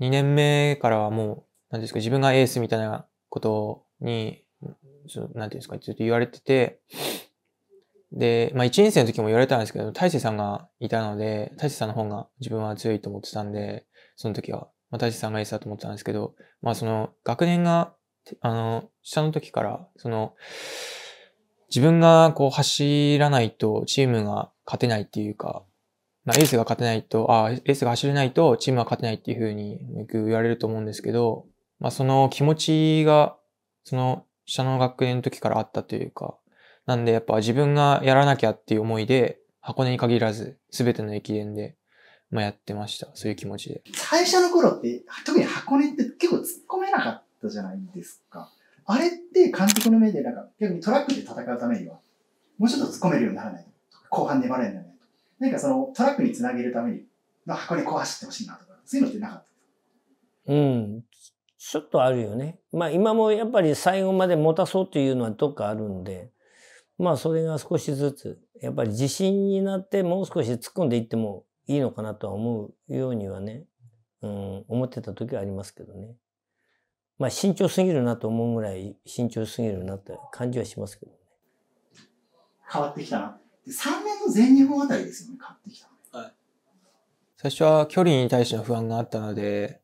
2年目からはもう、なんですか、自分がエースみたいなことに、なんていうんですか、ずっと言われてて、で、まあ、1年生の時も言われたんですけど、大勢さんがいたので、大勢さんの方が自分は強いと思ってたんで、その時は、まあ、大勢さんがエースだと思ってたんですけど、まあ、その、学年が、あの、下の時から、その、自分がこう走らないとチームが勝てないっていうか、まあ、エースが勝てないと、あエースが走れないとチームは勝てないっていうふうによく言われると思うんですけど、まあ、その気持ちが、その下の学年の時からあったというか、なんでやっぱ自分がやらなきゃっていう思いで、箱根に限らず、すべての駅伝で、まあ、やってました。そういう気持ちで。最初の頃って、特に箱根って結構突っ込めなかったじゃないですか。あれって監督の目で、なんか、逆にトラックで戦うためには、もうちょっと突っ込めるようにならない後半粘れるようにならない何かそのトラックにつなげるためにの箱根こう走てほしいなとか、そういうのってなかったうん。ちょっとあるよね。まあ今もやっぱり最後まで持たそうというのはどっかあるんで、まあそれが少しずつ、やっぱり自信になってもう少し突っ込んでいってもいいのかなとは思うようにはね、うん、思ってた時はありますけどね。まあ慎重すぎるなと思うぐらい慎重すぎるなって感じはしますけどね。変わってきたな3年の全日本あたりですよね、買ってきたの、はい、最初は距離に対しての不安があったので、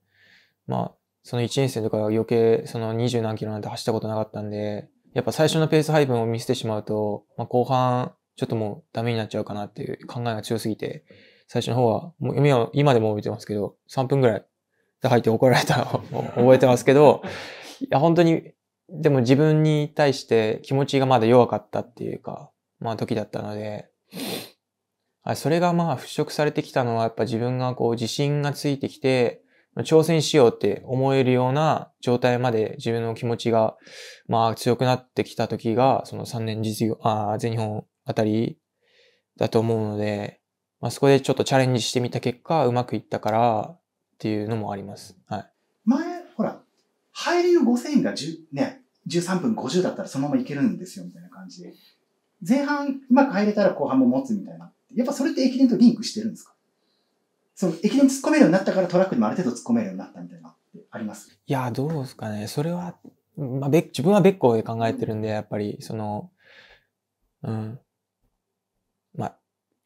まあ、その1年生とか余計その二十何キロなんて走ったことなかったんで、やっぱ最初のペース配分を見せてしまうと、まあ、後半ちょっともうダメになっちゃうかなっていう考えが強すぎて、最初の方は、もう今でも見てますけど、3分ぐらいで入って怒られたのを 覚えてますけど、いや本当に、でも自分に対して気持ちがまだ弱かったっていうか、まあ、時だったので、それがまあ払拭されてきたのはやっぱ自分がこう自信がついてきて、挑戦しようって思えるような状態まで自分の気持ちがまあ強くなってきた時が、その3年実業、あ全日本あたりだと思うので、まあ、そこでちょっとチャレンジしてみた結果、うまくいったからっていうのもあります。はい。前、ほら、入りの5000が10、ね、13分50だったらそのままいけるんですよみたいな感じで前半うまく入れたら後半も持つみたいな。やっぱそれって駅伝とリンクしてるんですかその駅伝突っ込めるようになったからトラックでもある程度突っ込めるようになったみたいなってありますいや、どうですかね。それは、まあ、自分は別個で考えてるんで、やっぱり、その、うん。まあ、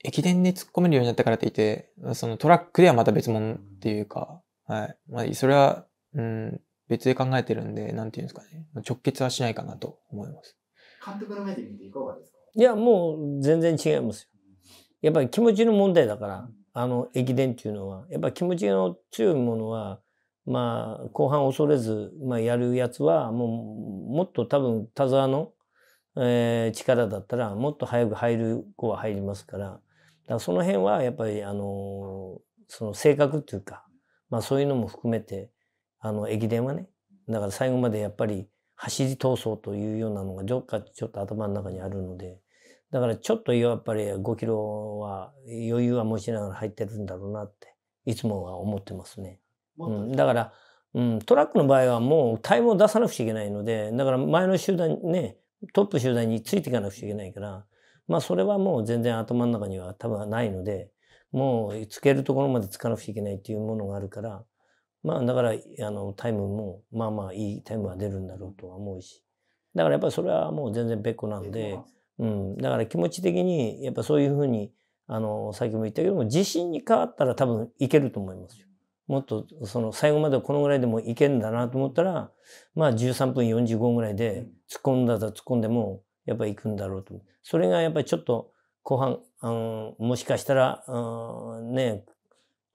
駅伝で突っ込めるようになったからって言って、そのトラックではまた別物っていうか、はい。まあ、それは、うん、別で考えてるんで、なんていうんですかね。直結はしないかなと思います。監督の目で見ていかがですかいや、もう全然違いますよ。やっぱり気持ちの問題だから、あの、駅伝っていうのは。やっぱり気持ちの強いものは、まあ、後半恐れず、まあ、やるやつは、もう、もっと多分、田沢の、えー、力だったら、もっと早く入る子は入りますから、だからその辺は、やっぱり、あのその性格っていうか、まあ、そういうのも含めて、あの、駅伝はね、だから最後までやっぱり、走り闘争というようなのがどっかちょっと頭の中にあるので、だからちょっとやっぱり5キロは余裕は持ちながら入ってるんだろうなって、いつもは思ってますね。うん、だから、うん、トラックの場合はもうタイムを出さなくちゃいけないので、だから前の集団ね、トップ集団についていかなくちゃいけないから、まあそれはもう全然頭の中には多分ないので、もうつけるところまでつかなくちゃいけないっていうものがあるから、まあだから、あの、タイムも、まあまあいいタイムは出るんだろうとは思うし。だからやっぱりそれはもう全然別個なんで、うん。だから気持ち的に、やっぱそういうふうに、あの、さっきも言ったけども、自信に変わったら多分いけると思いますよ。もっと、その、最後までこのぐらいでもいけるんだなと思ったら、まあ13分45ぐらいで突っ込んだら突っ込んでも、やっぱりくんだろうと。それがやっぱりちょっと、後半、あの、もしかしたら、ね、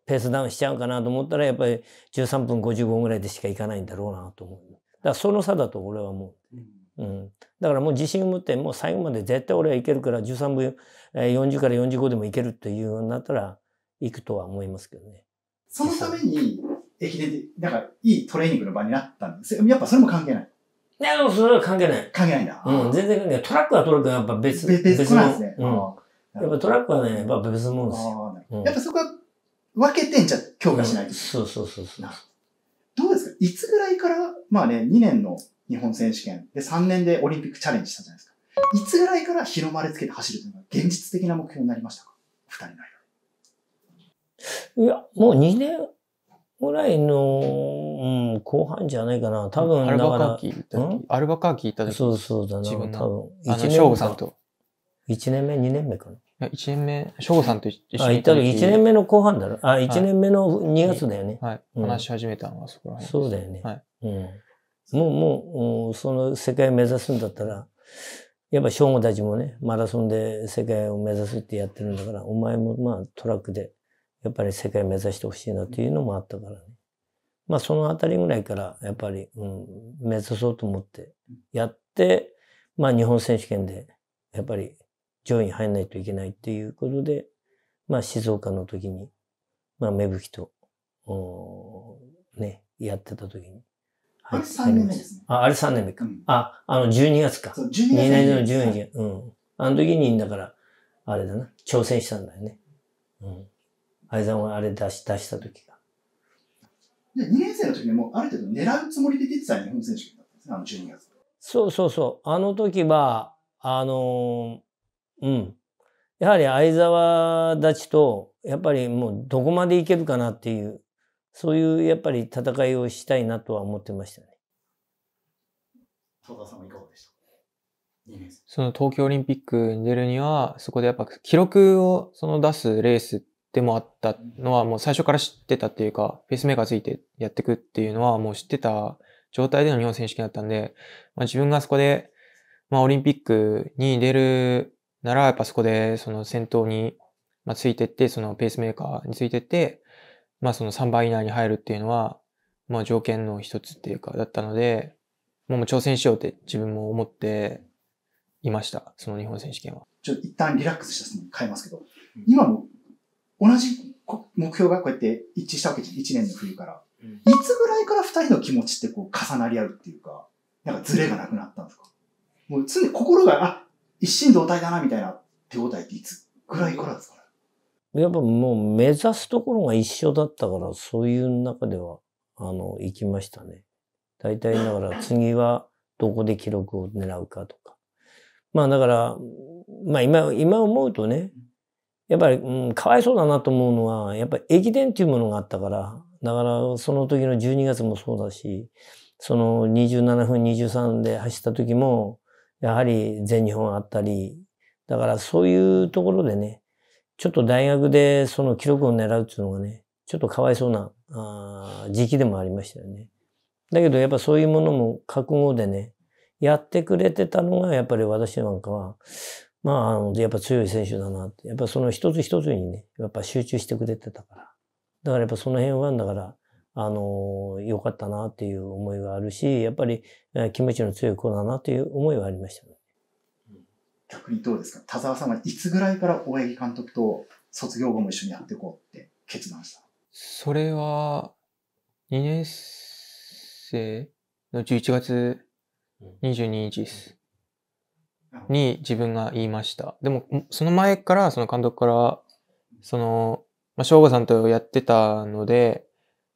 ペースダウンしちゃうかなと思ったら、やっぱり13分55ぐらいでしか行かないんだろうなと思う。だからその差だと俺はもう。うん。だからもう自信を持って、もう最後まで絶対俺はいけるから、13分40から45でもいけるというようになったら、行くとは思いますけどね。そのために、駅伝で、なんか、いいトレーニングの場になったんですやっぱそれも関係ない。いや、それは関係ない。関係ないんだ。うん、全然関係ない。トラックはトラックはやっぱ別。別別なんですね。うん。やっぱトラックはね、やっぱ別物ですよ。うやっぱそこは分けてんじゃ強化しないといそうそうそうそう。どうですかいつぐらいから、まあね、2年の日本選手権で3年でオリンピックチャレンジしたじゃないですか。いつぐらいから日の丸つけて走るというのが現実的な目標になりましたか二人の間いや、もう2年ぐらいの、うん、後半じゃないかな。多分、アルバカーキー行った時。アルバカーキー行った時。そうそうだな。自分多分。あの、翔吾さんと。1年目、2年目かな。1年目、翔吾さんと一緒にいた時。あ、1年目の後半だろ。あ、1年目の2月だよね。はい。うん、話し始めたのはそこら辺。そうだよね。はい。うん。もう、もう、その世界目指すんだったら、やっぱ翔吾たちもね、マラソンで世界を目指すってやってるんだから、お前もまあトラックで、やっぱり世界目指してほしいなっていうのもあったからね。まあそのあたりぐらいから、やっぱり、うん、目指そうと思って、やって、まあ日本選手権で、やっぱり、上位に入らないといけないっていうことで、まあ静岡の時に、まあ芽吹と、ね、やってた時に。あれ3年目ですね。あ、あれ3年目か。うん、あ、あの12月か。そう、12月。2年の12月。うん。あの時に、だから、あれだな、挑戦したんだよね。うん。相沢はあれ出し、出した時が。で、2年生の時にもうある程度狙うつもりで出てた日本選手権だったんですね、あの12月。そうそうそう。あの時は、あのうん。やはり相沢立ちと、やっぱりもうどこまでいけるかなっていう、そういうやっぱり戦いをしたいなとは思ってましたね。東さんはいかがでしたその東京オリンピックに出るには、そこでやっぱ記録をその出すレースでもあったのはもう最初から知ってたっていうか、ペースメーカーついてやっていくっていうのはもう知ってた状態での日本選手権だったんで、まあ、自分がそこで、まあオリンピックに出るなら、やっぱそこで、その先頭に、まあ、ついてって、そのペースメーカーについてって、まあその3倍以内に入るっていうのは、まあ条件の一つっていうか、だったので、もう挑戦しようって自分も思っていました。その日本選手権は。ちょっと一旦リラックスした質問変えますけど、うん、今も同じ目標がこうやって一致したわけじゃん。1年の冬から。うん、いつぐらいから2人の気持ちってこう重なり合うっていうか、なんかズレがなくなったんですかもう常に心が、あ、一心同体だなみたいな手応えっていつぐらいからですかねやっぱもう目指すところが一緒だったから、そういう中では、あの、行きましたね。大体だから次はどこで記録を狙うかとか。まあだから、まあ今、今思うとね、やっぱり、うん、かわいそうだなと思うのは、やっぱり駅伝っていうものがあったから、だからその時の12月もそうだし、その27分23で走った時も、やはり全日本あったり、だからそういうところでね、ちょっと大学でその記録を狙うっていうのがね、ちょっとかわいそうなあ時期でもありましたよね。だけどやっぱそういうものも覚悟でね、やってくれてたのがやっぱり私なんかは、まあ、あの、やっぱ強い選手だなって。やっぱその一つ一つにね、やっぱ集中してくれてたから。だからやっぱその辺は、だから、あの、良かったなっていう思いはあるし、やっぱり、えー、気持ちの強い子だなという思いはありました、ね、逆にどうですか田沢さんはいつぐらいから大八木監督と卒業後も一緒にやっていこうって決断したそれは、2年生の11月22日です。に自分が言いました。でも、その前から、その監督から、その、まあ、翔吾さんとやってたので、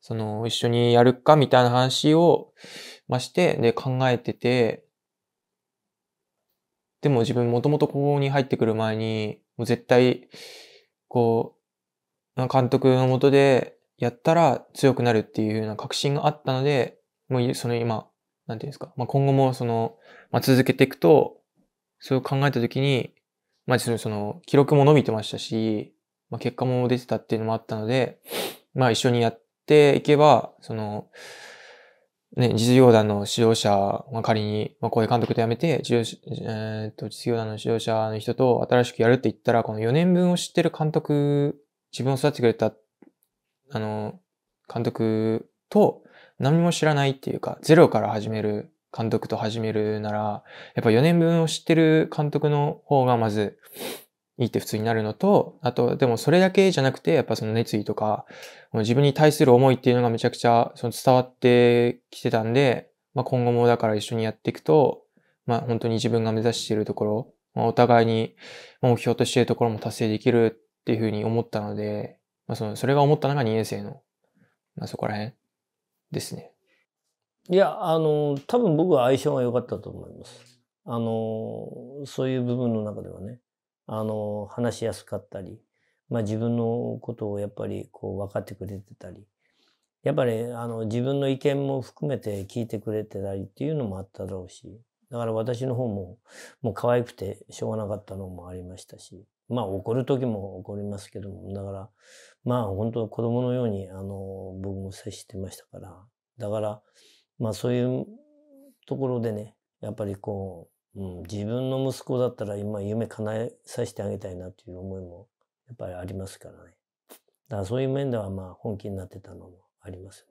その、一緒にやるかみたいな話を、まして、で、考えてて、でも自分もともとここに入ってくる前に、もう絶対、こう、監督のもとでやったら強くなるっていうような確信があったので、もうその今、なんていうんですか、まあ、今後もその、まあ、続けていくと、そう考えたときに、まあ、その、その、記録も伸びてましたし、まあ、結果も出てたっていうのもあったので、まあ、一緒にやっっていけば、その、ね、実業団の指導者、ま仮に、まあ、こういう監督と辞めて、えっと実業団の指導者の人と新しくやるって言ったら、この4年分を知ってる監督、自分を育ててくれた、あの、監督と何も知らないっていうか、ゼロから始める監督と始めるなら、やっぱ4年分を知ってる監督の方がまず、いいって普通になるのと、あと、でもそれだけじゃなくて、やっぱその熱意とか、自分に対する思いっていうのがめちゃくちゃその伝わってきてたんで、まあ、今後もだから一緒にやっていくと、まあ、本当に自分が目指しているところ、まあ、お互いに目標としているところも達成できるっていうふうに思ったので、まあ、その、それが思ったのが2年生の、まあ、そこら辺ですね。いや、あの、多分僕は相性が良かったと思います。あの、そういう部分の中ではね。あの、話しやすかったり、まあ自分のことをやっぱりこう分かってくれてたり、やっぱりあの自分の意見も含めて聞いてくれてたりっていうのもあっただろうし、だから私の方ももう可愛くてしょうがなかったのもありましたし、まあ怒る時も怒りますけども、だからまあ本当子供のようにあの僕も接してましたから、だからまあそういうところでね、やっぱりこううん、自分の息子だったら今夢叶えさせてあげたいなという思いもやっぱりありますからね。だからそういう面ではまあ本気になってたのもあります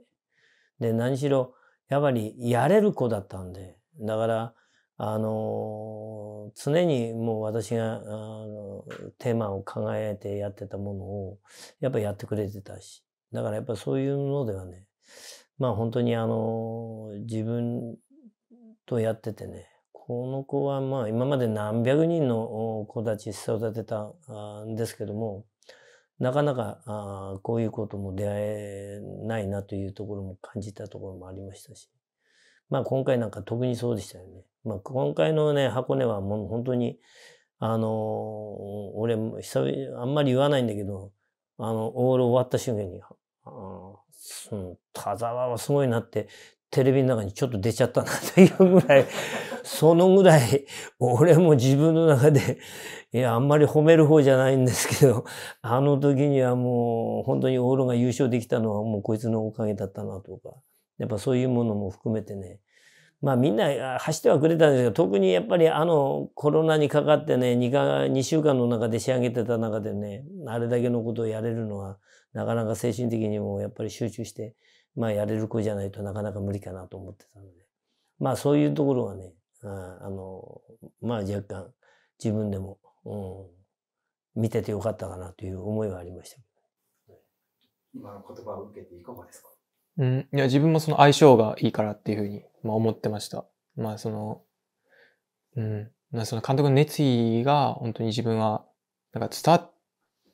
ね。で、何しろ、やっぱりやれる子だったんで、だから、あの、常にもう私が、あの、テーマを考えてやってたものを、やっぱやってくれてたし、だからやっぱそういうのではね、まあ本当にあの、自分とやっててね、この子はまあ今まで何百人の子たち育てたんですけども、なかなかこういうことも出会えないなというところも感じたところもありましたし、まあ今回なんか特にそうでしたよね。まあ今回のね、箱根はもう本当に、あの俺、あんまり言わないんだけど、あの、オール終わった瞬間に、田沢はすごいなって、テレビの中にちょっと出ちゃったなというぐらい、そのぐらい、俺も自分の中で、いや、あんまり褒める方じゃないんですけど、あの時にはもう本当にオーロが優勝できたのはもうこいつのおかげだったなとか、やっぱそういうものも含めてね、まあみんな走ってはくれたんですけど、特にやっぱりあのコロナにかかってね2か、2週間の中で仕上げてた中でね、あれだけのことをやれるのは、なかなか精神的にもやっぱり集中して、まあやれる子じゃないとなかなか無理かなと思ってたので、まあそういうところはね、ああの、まあ若干自分でも、うん、見ててよかったかなという思いはありました。今の言葉を受けていかがですかうん、いや自分もその相性がいいからっていうふうに、まあ、思ってました。まあその、うん、まあ、その監督の熱意が本当に自分はなんか伝わっ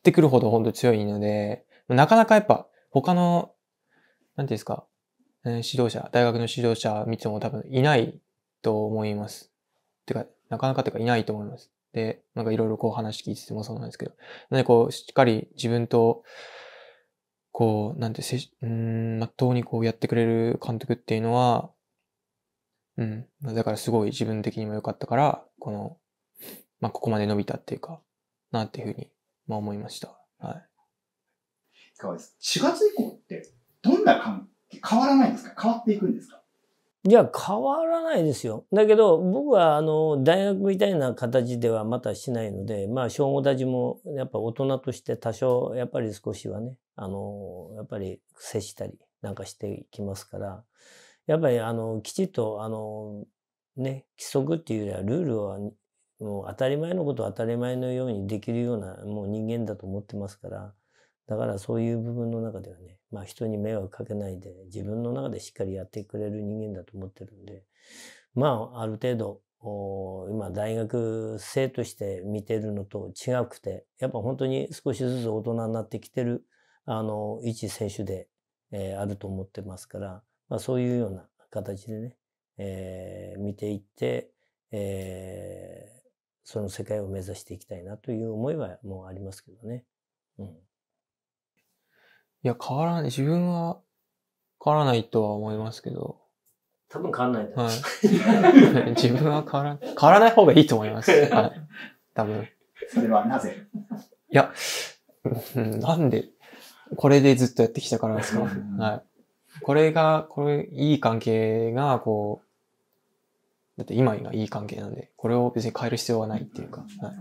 てくるほど本当強いので、なかなかやっぱ他のなんてうんですか、え指導者、大学の指導者見ても多分いないと思います。てか、なかなかてかいないと思います。で、なんかいろいろこう話聞いててもそうなんですけど、なんでこう、しっかり自分と、こう、なんて、せうん、まっとうにこうやってくれる監督っていうのは、うん、だからすごい自分的にも良かったから、この、まあ、ここまで伸びたっていうか、なっていうふうに、まあ思いました。はい。いかがですか ?4 月以降ってどんな関係、変わらないんですか変わっていくんですかいや、変わらないですよ。だけど、僕は、あの、大学みたいな形ではまたしないので、まあ、小5たちも、やっぱ大人として多少、やっぱり少しはね、あの、やっぱり接したりなんかしていきますから、やっぱり、あの、きちっと、あの、ね、規則っていうよりは、ルールは、もう当たり前のことを当たり前のようにできるような、もう人間だと思ってますから、だからそういう部分の中ではね、まあ人に迷惑かけないで、自分の中でしっかりやってくれる人間だと思ってるんで、まあある程度、今大学生として見てるのと違くて、やっぱ本当に少しずつ大人になってきてる、あの、一選手で、えー、あると思ってますから、まあそういうような形でね、えー、見ていって、えー、その世界を目指していきたいなという思いはもうありますけどね。うんいや、変わらない。自分は変わらないとは思いますけど。多分変わらないんだ、はい、自分は変わらない。変わらない方がいいと思います。はい。多分。それはなぜいや、うん、なんで、これでずっとやってきたからですか。はい。これが、これ、いい関係が、こう、だって今がいい関係なんで、これを別に変える必要はないっていうか。はい